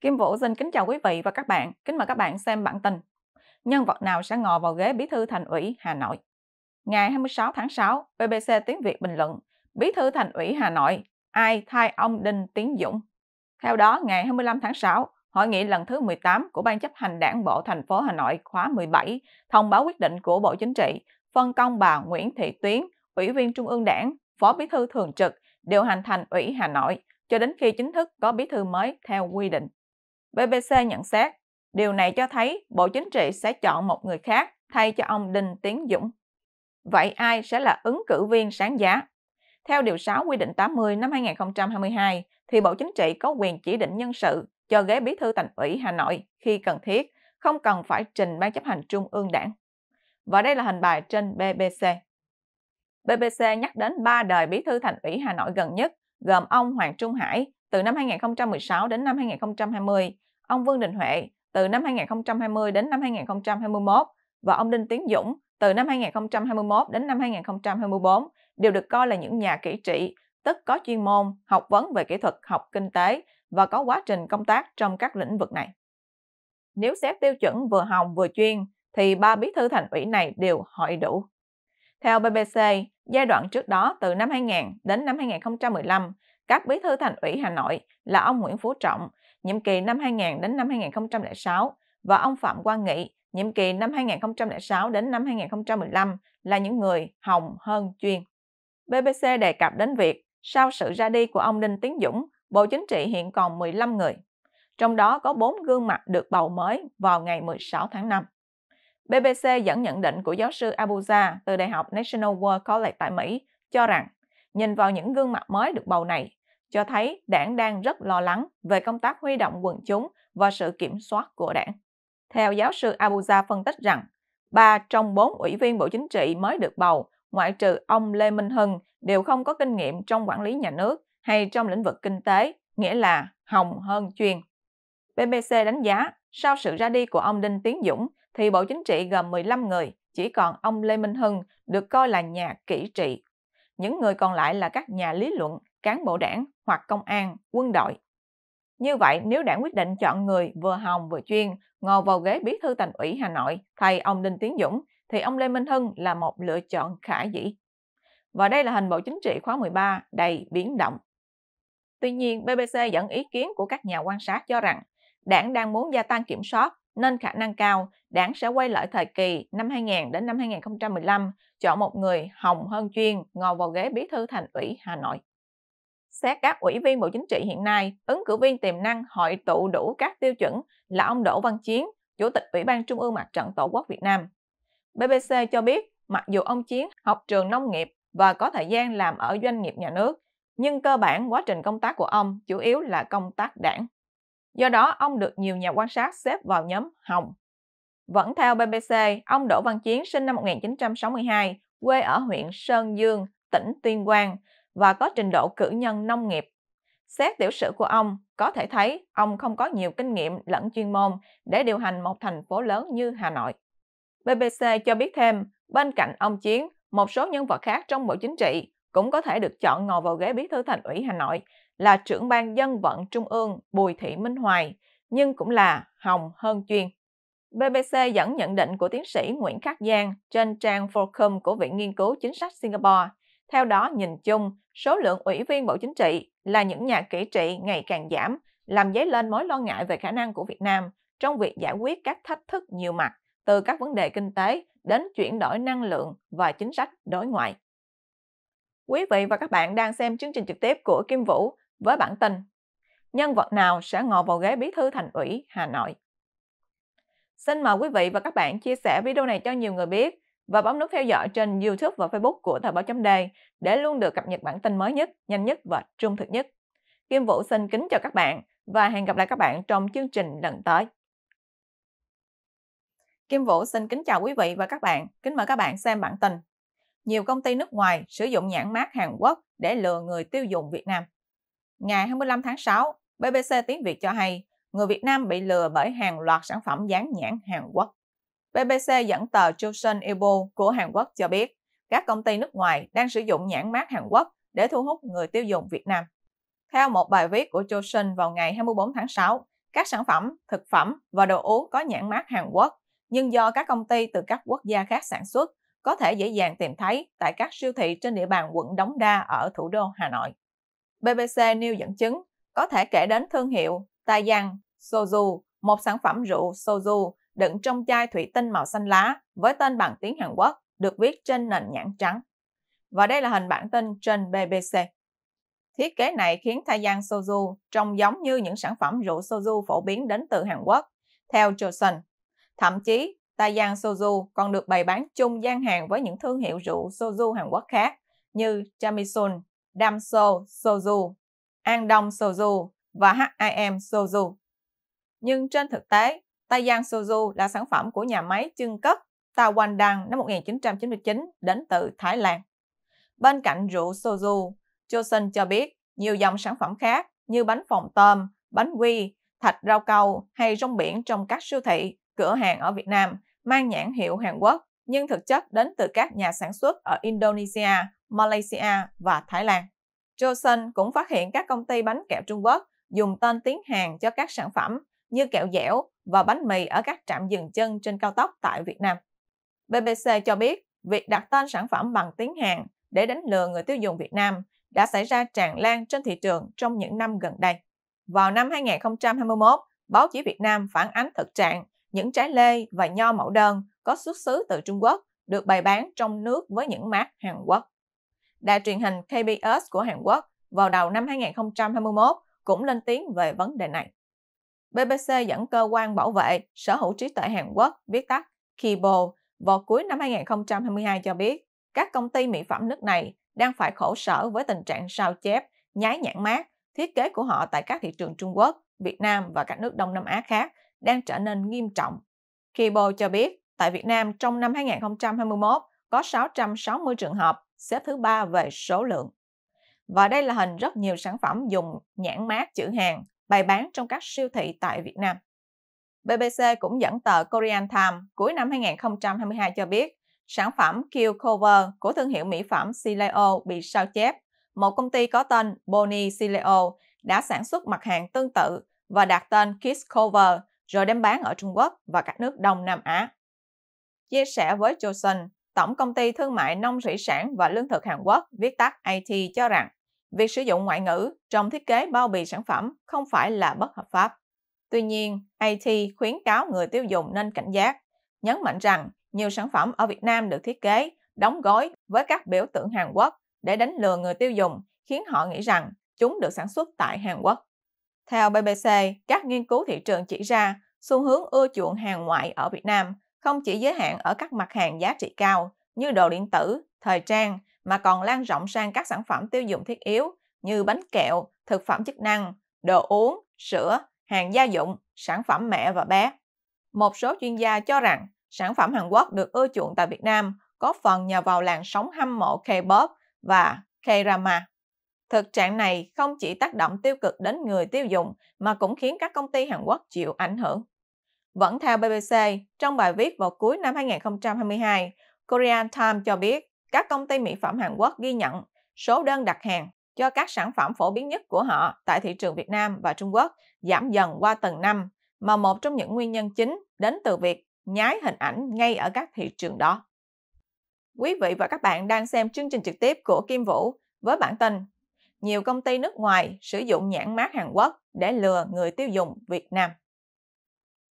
Kim Vũ xin kính chào quý vị và các bạn. Kính mời các bạn xem bản tin. Nhân vật nào sẽ ngồi vào ghế bí thư thành ủy Hà Nội? Ngày 26 tháng 6, BBC Tiếng Việt bình luận Bí thư thành ủy Hà Nội, ai thay ông Đinh Tiến Dũng? Theo đó, ngày 25 tháng 6, Hội nghị lần thứ 18 của Ban chấp hành Đảng bộ thành phố Hà Nội khóa 17 thông báo quyết định của Bộ Chính trị phân công bà Nguyễn Thị Tuyến, Ủy viên Trung ương Đảng, Phó Bí thư Thường trực, điều hành thành ủy Hà Nội cho đến khi chính thức có bí thư mới theo quy định. BBC nhận xét, điều này cho thấy Bộ Chính trị sẽ chọn một người khác thay cho ông Đinh Tiến Dũng. Vậy ai sẽ là ứng cử viên sáng giá? Theo Điều 6 quy định 80 năm 2022, thì Bộ Chính trị có quyền chỉ định nhân sự cho ghế bí thư thành ủy Hà Nội khi cần thiết, không cần phải trình Ban chấp hành Trung ương đảng. Và đây là hình bài trên BBC. BBC nhắc đến ba đời bí thư thành ủy Hà Nội gần nhất, gồm ông Hoàng Trung Hải từ năm 2016 đến năm 2020, ông Vương Đình Huệ từ năm 2020 đến năm 2021 và ông Đinh Tiến Dũng từ năm 2021 đến năm 2024 đều được coi là những nhà kỹ trị, tức có chuyên môn, học vấn về kỹ thuật, học kinh tế và có quá trình công tác trong các lĩnh vực này. Nếu xét tiêu chuẩn vừa hồng vừa chuyên thì ba bí thư thành ủy này đều hội đủ. Theo BBC, giai đoạn trước đó từ năm 2000 đến năm 2015, các bí thư thành ủy Hà Nội là ông Nguyễn Phú Trọng, nhiệm kỳ năm 2000 đến năm 2006 và ông Phạm Quang Nghị, nhiệm kỳ năm 2006 đến năm 2015 là những người hồng hơn chuyên. BBC đề cập đến việc sau sự ra đi của ông Đinh Tiến Dũng, Bộ Chính trị hiện còn 15 người. Trong đó có 4 gương mặt được bầu mới vào ngày 16 tháng 5. BBC dẫn nhận định của giáo sư Abuja từ Đại học National World College tại Mỹ cho rằng nhìn vào những gương mặt mới được bầu này cho thấy đảng đang rất lo lắng về công tác huy động quần chúng và sự kiểm soát của đảng. Theo giáo sư Abuja phân tích rằng, ba trong bốn ủy viên Bộ Chính trị mới được bầu, ngoại trừ ông Lê Minh Hưng, đều không có kinh nghiệm trong quản lý nhà nước hay trong lĩnh vực kinh tế, nghĩa là hồng hơn chuyên. BBC đánh giá sau sự ra đi của ông Đinh Tiến Dũng, thì Bộ Chính trị gồm 15 người, chỉ còn ông Lê Minh Hưng được coi là nhà kỹ trị. Những người còn lại là các nhà lý luận, cán bộ đảng hoặc công an, quân đội. Như vậy, nếu đảng quyết định chọn người vừa hồng vừa chuyên ngồi vào ghế bí thư thành ủy Hà Nội thay ông Đinh Tiến Dũng, thì ông Lê Minh Hưng là một lựa chọn khả dĩ. Và đây là hình bộ chính trị khóa 13 đầy biến động. Tuy nhiên, BBC dẫn ý kiến của các nhà quan sát cho rằng đảng đang muốn gia tăng kiểm soát nên khả năng cao đảng sẽ quay lại thời kỳ năm 2000 đến năm 2015 chọn một người hồng hơn chuyên ngồi vào ghế bí thư thành ủy Hà Nội. Xét các ủy viên Bộ Chính trị hiện nay, ứng cử viên tiềm năng hội tụ đủ các tiêu chuẩn là ông Đỗ Văn Chiến, Chủ tịch Ủy ban Trung ương Mặt trận Tổ quốc Việt Nam. BBC cho biết, mặc dù ông Chiến học trường nông nghiệp và có thời gian làm ở doanh nghiệp nhà nước, nhưng cơ bản quá trình công tác của ông chủ yếu là công tác đảng. Do đó, ông được nhiều nhà quan sát xếp vào nhóm hồng. Vẫn theo BBC, ông Đỗ Văn Chiến sinh năm 1962, quê ở huyện Sơn Dương, tỉnh Tuyên Quang và có trình độ cử nhân nông nghiệp. Xét tiểu sử của ông, có thể thấy ông không có nhiều kinh nghiệm lẫn chuyên môn để điều hành một thành phố lớn như Hà Nội. BBC cho biết thêm, bên cạnh ông Chiến, một số nhân vật khác trong Bộ Chính trị cũng có thể được chọn ngồi vào ghế bí thư thành ủy Hà Nội là trưởng ban dân vận trung ương Bùi Thị Minh Hoài, nhưng cũng là Hồng Hơn Chuyên. BBC dẫn nhận định của tiến sĩ Nguyễn Khắc Giang trên trang Forum của Viện Nghiên cứu Chính sách Singapore. Theo đó, nhìn chung, số lượng ủy viên Bộ Chính trị là những nhà kỹ trị ngày càng giảm, làm dấy lên mối lo ngại về khả năng của Việt Nam trong việc giải quyết các thách thức nhiều mặt, từ các vấn đề kinh tế đến chuyển đổi năng lượng và chính sách đối ngoại. Quý vị và các bạn đang xem chương trình trực tiếp của Kim Vũ, với bản tin Nhân vật nào sẽ ngồi vào ghế bí thư thành ủy Hà Nội? Xin mời quý vị và các bạn chia sẻ video này cho nhiều người biết và bấm nút theo dõi trên YouTube và Facebook của Thời báo chấm đề để luôn được cập nhật bản tin mới nhất, nhanh nhất và trung thực nhất. Kim Vũ xin kính chào các bạn và hẹn gặp lại các bạn trong chương trình lần tới. Kim Vũ xin kính chào quý vị và các bạn, kính mời các bạn xem bản tin. Nhiều công ty nước ngoài sử dụng nhãn mát Hàn Quốc để lừa người tiêu dùng Việt Nam. Ngày 25 tháng 6, BBC Tiếng Việt cho hay người Việt Nam bị lừa bởi hàng loạt sản phẩm dán nhãn Hàn Quốc. BBC dẫn tờ Joseon Ilbo của Hàn Quốc cho biết các công ty nước ngoài đang sử dụng nhãn mát Hàn Quốc để thu hút người tiêu dùng Việt Nam. Theo một bài viết của Joseon vào ngày 24 tháng 6, các sản phẩm, thực phẩm và đồ uống có nhãn mát Hàn Quốc, nhưng do các công ty từ các quốc gia khác sản xuất, có thể dễ dàng tìm thấy tại các siêu thị trên địa bàn quận Đống Đa ở thủ đô Hà Nội. BBC nêu dẫn chứng, có thể kể đến thương hiệu Taiyang Soju, một sản phẩm rượu soju đựng trong chai thủy tinh màu xanh lá với tên bằng tiếng Hàn Quốc được viết trên nền nhãn trắng. Và đây là hình bản tin trên BBC. Thiết kế này khiến Taiyang Soju trông giống như những sản phẩm rượu soju phổ biến đến từ Hàn Quốc, theo Johnson. Thậm chí, Taiyang Soju còn được bày bán chung gian hàng với những thương hiệu rượu soju Hàn Quốc khác như Jamison Damso Soju, An Đông Soju và HIM Soju. Nhưng trên thực tế, Taiyang Soju là sản phẩm của nhà máy chưng cất Tawandang năm 1999 đến từ Thái Lan. Bên cạnh rượu Soju, Johnson cho biết nhiều dòng sản phẩm khác như bánh phồng tôm, bánh quy, thạch rau câu hay rong biển trong các siêu thị, cửa hàng ở Việt Nam mang nhãn hiệu Hàn Quốc nhưng thực chất đến từ các nhà sản xuất ở Indonesia Malaysia và Thái Lan. Johnson cũng phát hiện các công ty bánh kẹo Trung Quốc dùng tên tiếng Hàn cho các sản phẩm như kẹo dẻo và bánh mì ở các trạm dừng chân trên cao tốc tại Việt Nam. BBC cho biết, việc đặt tên sản phẩm bằng tiếng Hàn để đánh lừa người tiêu dùng Việt Nam đã xảy ra tràn lan trên thị trường trong những năm gần đây. Vào năm 2021, báo chí Việt Nam phản ánh thực trạng những trái lê và nho mẫu đơn có xuất xứ từ Trung Quốc được bày bán trong nước với những mát Hàn Quốc đài truyền hình KBS của Hàn Quốc vào đầu năm 2021 cũng lên tiếng về vấn đề này. BBC dẫn cơ quan bảo vệ sở hữu trí tuệ Hàn Quốc, viết tắt KIBO, vào cuối năm 2022 cho biết các công ty mỹ phẩm nước này đang phải khổ sở với tình trạng sao chép, nhái nhãn mát, thiết kế của họ tại các thị trường Trung Quốc, Việt Nam và các nước Đông Nam Á khác đang trở nên nghiêm trọng. Kibo cho biết, tại Việt Nam trong năm 2021 có 660 trường hợp xếp thứ ba về số lượng. Và đây là hình rất nhiều sản phẩm dùng nhãn mát chữ hàng bày bán trong các siêu thị tại Việt Nam. BBC cũng dẫn tờ Korean Times cuối năm 2022 cho biết sản phẩm Q Cover của thương hiệu mỹ phẩm Sileo bị sao chép. Một công ty có tên Boni Sileo đã sản xuất mặt hàng tương tự và đặt tên Kiss Cover rồi đem bán ở Trung Quốc và các nước Đông Nam Á. Chia sẻ với Johnson, Tổng Công ty Thương mại Nông Thủy sản và Lương thực Hàn Quốc, viết tắt IT cho rằng, việc sử dụng ngoại ngữ trong thiết kế bao bì sản phẩm không phải là bất hợp pháp. Tuy nhiên, IT khuyến cáo người tiêu dùng nên cảnh giác, nhấn mạnh rằng nhiều sản phẩm ở Việt Nam được thiết kế, đóng gói với các biểu tượng Hàn Quốc để đánh lừa người tiêu dùng, khiến họ nghĩ rằng chúng được sản xuất tại Hàn Quốc. Theo BBC, các nghiên cứu thị trường chỉ ra xu hướng ưa chuộng hàng ngoại ở Việt Nam – không chỉ giới hạn ở các mặt hàng giá trị cao như đồ điện tử, thời trang mà còn lan rộng sang các sản phẩm tiêu dùng thiết yếu như bánh kẹo, thực phẩm chức năng, đồ uống, sữa, hàng gia dụng, sản phẩm mẹ và bé. Một số chuyên gia cho rằng sản phẩm Hàn Quốc được ưa chuộng tại Việt Nam có phần nhờ vào làn sóng hâm mộ K-pop và K-drama. Thực trạng này không chỉ tác động tiêu cực đến người tiêu dùng mà cũng khiến các công ty Hàn Quốc chịu ảnh hưởng. Vẫn theo BBC, trong bài viết vào cuối năm 2022, Korean Times cho biết các công ty mỹ phẩm Hàn Quốc ghi nhận số đơn đặt hàng cho các sản phẩm phổ biến nhất của họ tại thị trường Việt Nam và Trung Quốc giảm dần qua từng năm, mà một trong những nguyên nhân chính đến từ việc nhái hình ảnh ngay ở các thị trường đó. Quý vị và các bạn đang xem chương trình trực tiếp của Kim Vũ với bản tin Nhiều công ty nước ngoài sử dụng nhãn mát Hàn Quốc để lừa người tiêu dùng Việt Nam.